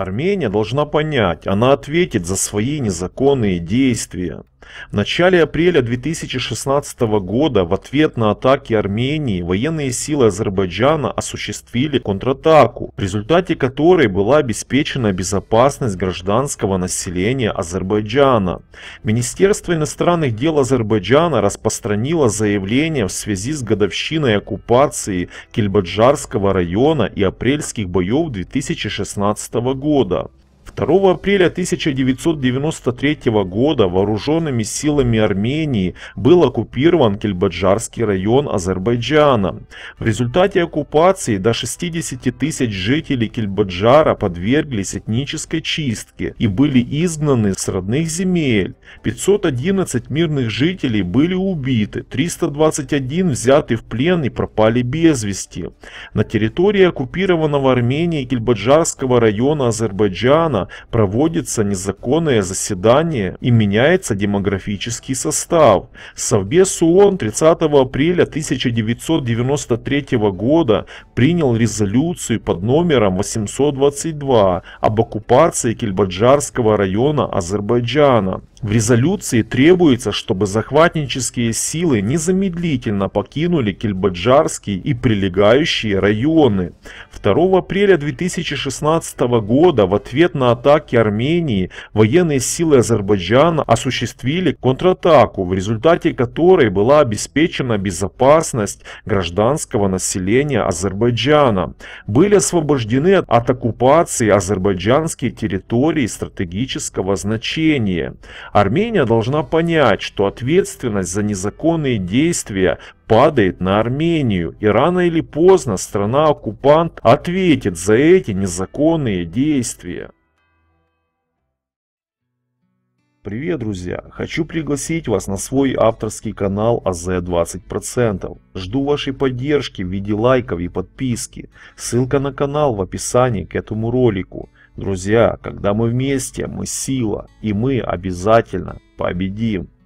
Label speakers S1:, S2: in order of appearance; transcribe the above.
S1: Армения должна понять, она ответит за свои незаконные действия. В начале апреля 2016 года в ответ на атаки Армении военные силы Азербайджана осуществили контратаку, в результате которой была обеспечена безопасность гражданского населения Азербайджана. Министерство иностранных дел Азербайджана распространило заявление в связи с годовщиной оккупации Кельбаджарского района и апрельских боев 2016 года. 2 апреля 1993 года вооруженными силами Армении был оккупирован Кельбаджарский район Азербайджана. В результате оккупации до 60 тысяч жителей Кельбаджара подверглись этнической чистке и были изгнаны с родных земель. 511 мирных жителей были убиты, 321 взяты в плен и пропали без вести. На территории оккупированного Арменией Кельбаджарского района Азербайджана Казахстана проводится незаконное заседание и меняется демографический состав. Совбез ООН 30 апреля 1993 года принял резолюцию под номером 822 об оккупации Кельбаджарского района Азербайджана. В резолюции требуется, чтобы захватнические силы незамедлительно покинули Кельбаджарский и прилегающие районы. 2 апреля 2016 года в ответ на атаки Армении военные силы Азербайджана осуществили контратаку, в результате которой была обеспечена безопасность гражданского населения Азербайджана. Были освобождены от оккупации азербайджанские территории стратегического значения. Армения должна понять, что ответственность за незаконные действия падает на Армению, и рано или поздно страна-оккупант ответит за эти незаконные действия. Привет, друзья! Хочу пригласить вас на свой авторский канал АЗ 20%. Жду вашей поддержки в виде лайков и подписки. Ссылка на канал в описании к этому ролику. Друзья, когда мы вместе, мы сила, и мы обязательно победим.